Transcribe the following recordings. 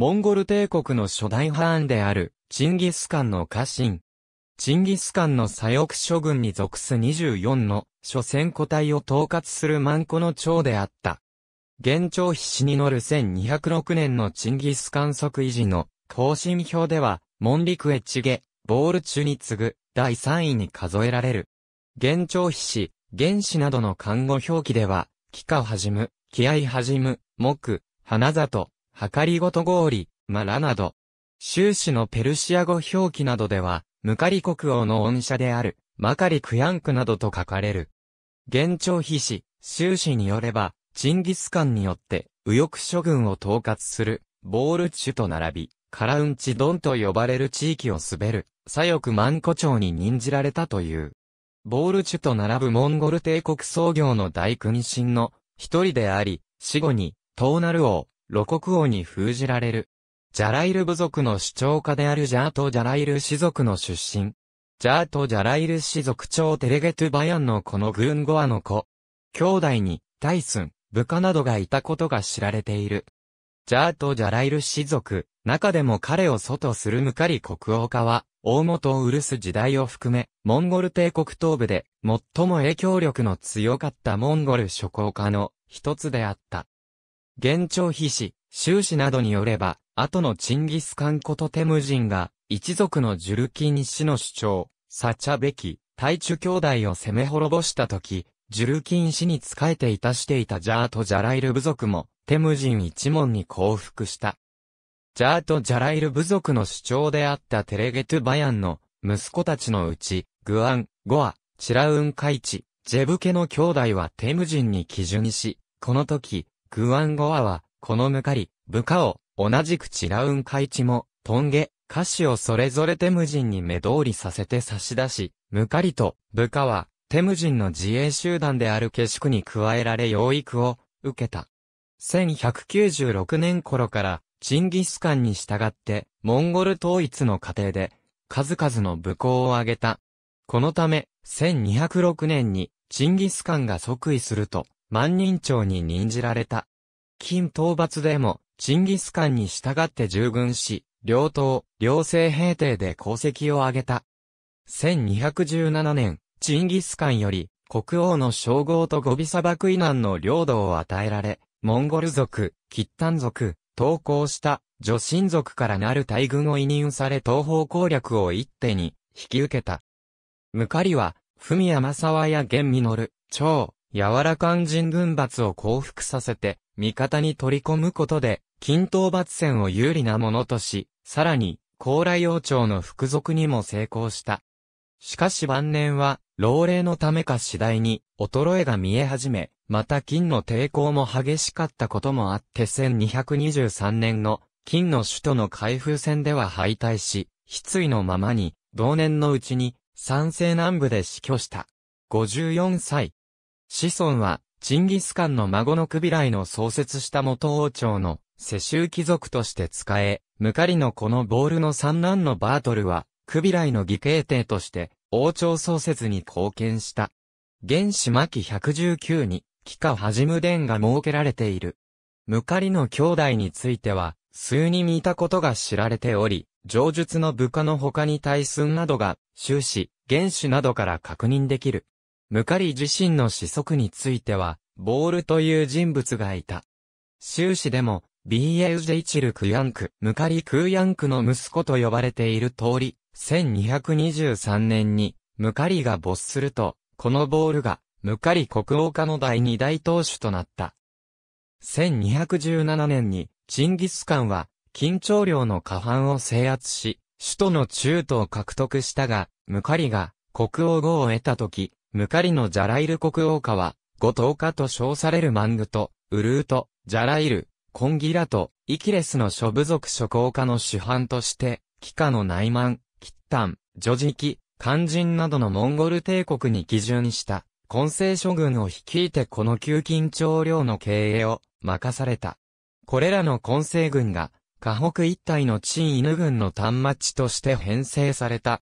モンゴル帝国の初代ハーンである、チンギスカンの家臣。チンギスカンの左翼諸軍に属す24の、諸戦個体を統括するマンコの長であった。現朝必死に乗る1206年のチンギスカン即維持の、更新表では、モンリクエチゲ、ボール中に次ぐ、第3位に数えられる。現朝必死、原子などの漢語表記では、気化はじむ、気合はじむ、木、花里、はかりごと氷、マラなど、終始のペルシア語表記などでは、ムカリ国王の恩赦である、マカリクヤンクなどと書かれる。現朝秘史、終始によれば、チンギスカンによって、右翼諸軍を統括する、ボールチュと並び、カラウンチドンと呼ばれる地域を滑る、左翼万古町に任じられたという。ボールチュと並ぶモンゴル帝国創業の大君臣の一人であり、死後に、トーナル王、露国王に封じられる。ジャライル部族の主張家であるジャート・ジャライル氏族の出身。ジャート・ジャライル氏族長テレゲトゥ・バヤンのこのグーンゴアの子。兄弟に、タイスン、部下などがいたことが知られている。ジャート・ジャライル氏族、中でも彼を祖とするムカリ国王家は、大元を許す時代を含め、モンゴル帝国東部で、最も影響力の強かったモンゴル諸侯家の一つであった。現朝秘史、修士などによれば、後のチンギスカンことテムジンが、一族のジュルキン氏の主張、サチャベキ、大中兄弟を攻め滅ぼした時、ジュルキン氏に仕えていたしていたジャート・ジャライル部族も、テムジン一門に降伏した。ジャート・ジャライル部族の主張であったテレゲトゥバヤンの息子たちのうち、グアン、ゴア、チラウンカイチ、ジェブケの兄弟はテムジンに基準し、この時、グアンゴアは、このムカリ、ブカを、同じくチラウンカイチも、トンゲ、歌詞をそれぞれテムジンに目通りさせて差し出し、ムカリと部下は、テムジンの自衛集団であるシクに加えられ養育を受けた。1196年頃から、チンギスカンに従って、モンゴル統一の過程で、数々の武功を挙げた。このため、1206年に、チンギスカンが即位すると、万人長に任じられた。金討伐でも、チンギスカンに従って従軍し、両党、両政平定で功績を挙げた。1217年、チンギスカンより、国王の称号とゴビ砂漠以南の領土を与えられ、モンゴル族、キッタン族、投降した女神族からなる大軍を委任され東方攻略を一手に引き受けた。ムカリは、フミヤマサワやノル、長、柔らかん人軍閥を降伏させて、味方に取り込むことで、均等罰戦を有利なものとし、さらに、高麗王朝の服属にも成功した。しかし晩年は、老齢のためか次第に、衰えが見え始め、また金の抵抗も激しかったこともあって1223年の、金の首都の開封戦では敗退し、失意のままに、同年のうちに、三世南部で死去した。54歳、子孫は、チンギスカンの孫のクビライの創設した元王朝の世襲貴族として使え、ムカリのこのボールの三男のバートルは、クビライの義兄弟として、王朝創設に貢献した。原始末期119に、帰化はじむ伝が設けられている。ムカリの兄弟については、数人いたことが知られており、上述の部下の他に対寸などが、終始、原始などから確認できる。ムカリ自身の子息については、ボールという人物がいた。修士でも、b ェ j チルクヤンク、ムカリクーヤンクの息子と呼ばれている通り、1223年に、ムカリが没すると、このボールが、ムカリ国王家の第二大当主となった。1217年に、チンギスカンは、緊張領の下半を制圧し、首都の中都を獲得したが、ムカリが、国王号を得た時、ムカリのジャライル国王家は、五島家と称されるマングと、ウルート、ジャライル、コンギラと、イキレスの諸部族諸公家の主犯として、キカの内満、キッタン、ジョジキ、肝心などのモンゴル帝国に基準した、混成諸軍を率いてこの旧金朝領の経営を任された。これらの混成軍が、河北一帯の陳犬軍の端末として編成された。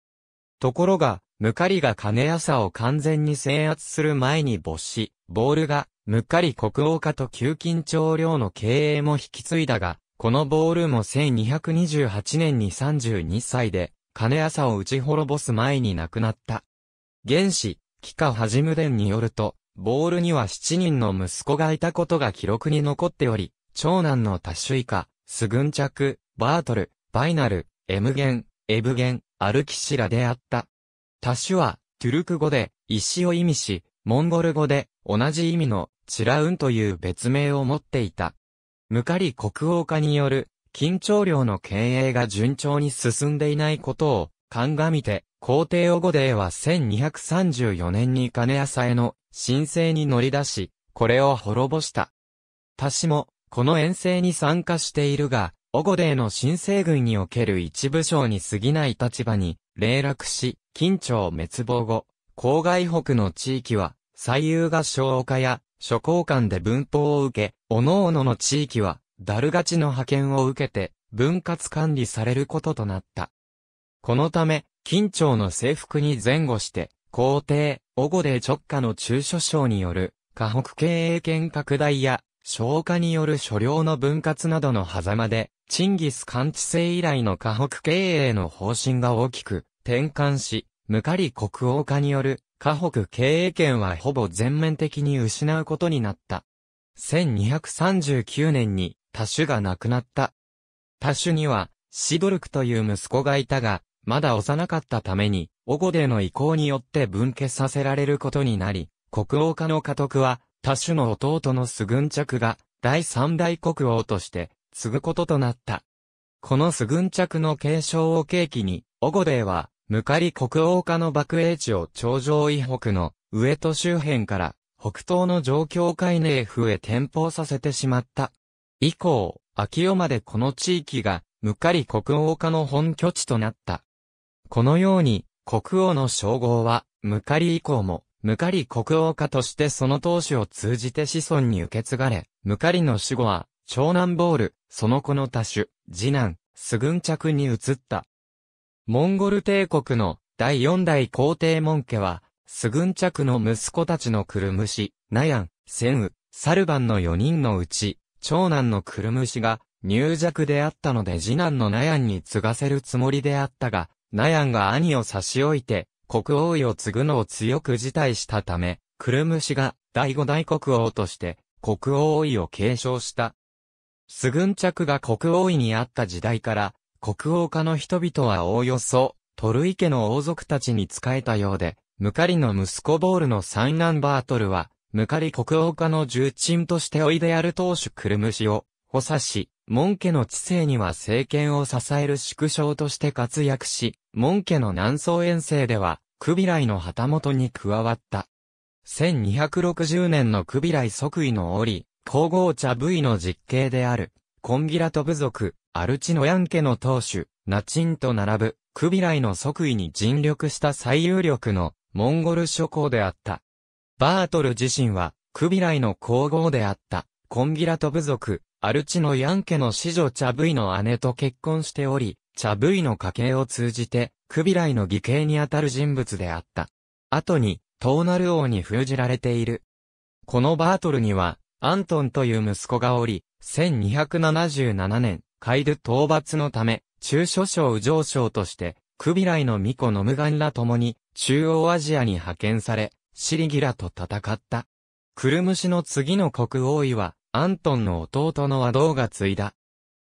ところが、ムカリが金朝を完全に制圧する前に没し、ボールが、ムカリ国王家と旧金朝領の経営も引き継いだが、このボールも1228年に32歳で、金朝を打ち滅ぼす前に亡くなった。原始、紀下はじむ伝によると、ボールには7人の息子がいたことが記録に残っており、長男のタシュイカ、スグンチャク、バートル、バイナル、エムゲン、エブゲン、アルキシラであった。多種は、トゥルク語で、石を意味し、モンゴル語で、同じ意味の、チラウンという別名を持っていた。ムカリ国王化による、緊張領の経営が順調に進んでいないことを、鑑みて、皇帝オゴデーは1234年に金浅への申請に乗り出し、これを滅ぼした。他種も、この遠征に参加しているが、オゴデーの新政軍における一部将に過ぎない立場に零落し、近朝滅亡後、郊外北の地域は、左右が小岡や諸公館で文法を受け、各々の地域は、ダルガチの派遣を受けて、分割管理されることとなった。このため、近朝の征服に前後して、皇帝、おごで直下の中諸省による、河北経営権拡大や、消化による所領の分割などの狭間で、チンギスカン治制以来の河北経営の方針が大きく転換し、ムカリ国王化による河北経営権はほぼ全面的に失うことになった。1239年に多種が亡くなった。多種にはシドルクという息子がいたが、まだ幼かったために、オゴデの意向によって分家させられることになり、国王家の家督は、多種の弟のスグンチャクが、第三大国王として、継ぐこととなった。このスグンチャクの継承を契機に、オゴデーは、ムカリ国王家の爆栄地を頂上以北の、上戸周辺から、北東の上京海内府へ転向させてしまった。以降、秋代までこの地域が、ムカリ国王家の本拠地となった。このように、国王の称号は、ムカリ以降も、ムカリ国王家としてその当主を通じて子孫に受け継がれ、ムカリの死後は、長男ボール、その子の多種、次男、スグンチャクに移った。モンゴル帝国の第四代皇帝門家は、スグンチャクの息子たちのクルムシ、ナヤン、センウ、サルバンの四人のうち、長男のクルムシが入弱であったので次男のナヤンに継がせるつもりであったが、ナヤンが兄を差し置いて、国王位を継ぐのを強く辞退したため、クルムシが第五大国王として、国王位を継承した。スグンチャクが国王位にあった時代から、国王家の人々はおおよそ、トルイ家の王族たちに仕えたようで、ムカリの息子ボールの三男バートルは、ムカリ国王家の重鎮としておいである当主クルムシを、補佐し、門家の知性には政権を支える縮小として活躍し、門家の南宋遠征では、クビライの旗本に加わった。1260年のクビライ即位の折、皇后茶部位の実刑である、コンギラト部族、アルチノヤン家の当主、ナチンと並ぶ、クビライの即位に尽力した最有力の、モンゴル諸侯であった。バートル自身は、クビライの皇后であった、コンギラト部族、アルチノヤン家の子女茶部位の姉と結婚しており、茶部位の家系を通じて、クビライの義兄にあたる人物であった。後に、トーナル王に封じられている。このバートルには、アントンという息子がおり、1277年、カイド討伐のため、中諸省上省として、クビライの巫女ノムガンらともに、中央アジアに派遣され、シリギラと戦った。クルムシの次の国王位は、アントンの弟の和道が継いだ。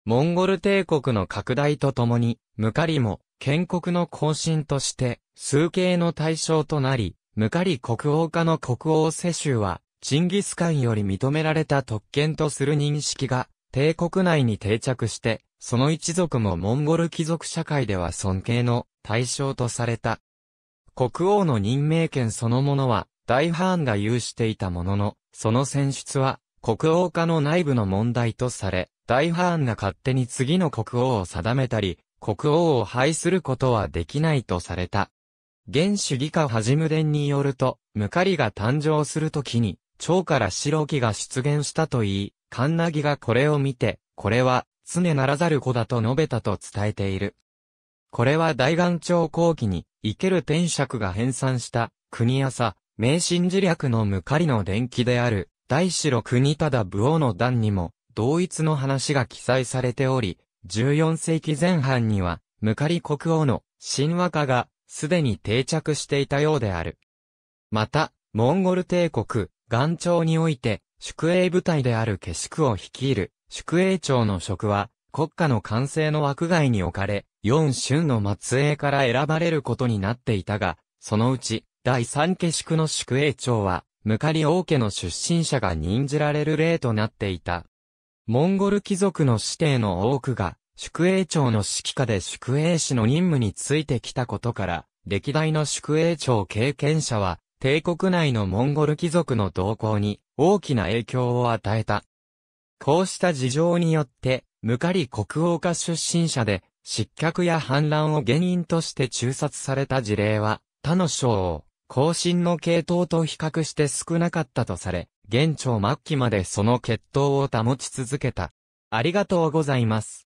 モンゴル帝国の拡大とともに、ムカリも、建国の後進として、数形の対象となり、ムカリ国王家の国王世襲は、チンギスカンより認められた特権とする認識が、帝国内に定着して、その一族もモンゴル貴族社会では尊敬の対象とされた。国王の任命権そのものは、大ハーンが有していたものの、その選出は、国王家の内部の問題とされ、大ハーンが勝手に次の国王を定めたり、国王を廃することはできないとされた。原主義家はじむ伝によると、ムカリが誕生するときに、蝶から白木が出現したと言い、カンナギがこれを見て、これは、常ならざる子だと述べたと伝えている。これは大岩朝後期に、生ける天尺が編纂した、国朝、名神寺略の向りの伝記である、大城国忠武王の段にも、同一の話が記載されており、14世紀前半には、向り国王の神話化が、すでに定着していたようである。また、モンゴル帝国、岩長において、宿営部隊である下宿を率いる、宿営庁の職は、国家の完成の枠外に置かれ、四春の末裔から選ばれることになっていたが、そのうち、第三下宿の宿営庁は、ムカリ王家の出身者が任じられる例となっていた。モンゴル貴族の指定の多くが、宿営庁の指揮下で宿営士の任務についてきたことから、歴代の宿営庁経験者は、帝国内のモンゴル貴族の動向に大きな影響を与えた。こうした事情によって、ムカリ国王家出身者で、失脚や反乱を原因として中殺された事例は、他の将を、後進の系統と比較して少なかったとされ、現朝末期までその血統を保ち続けた。ありがとうございます。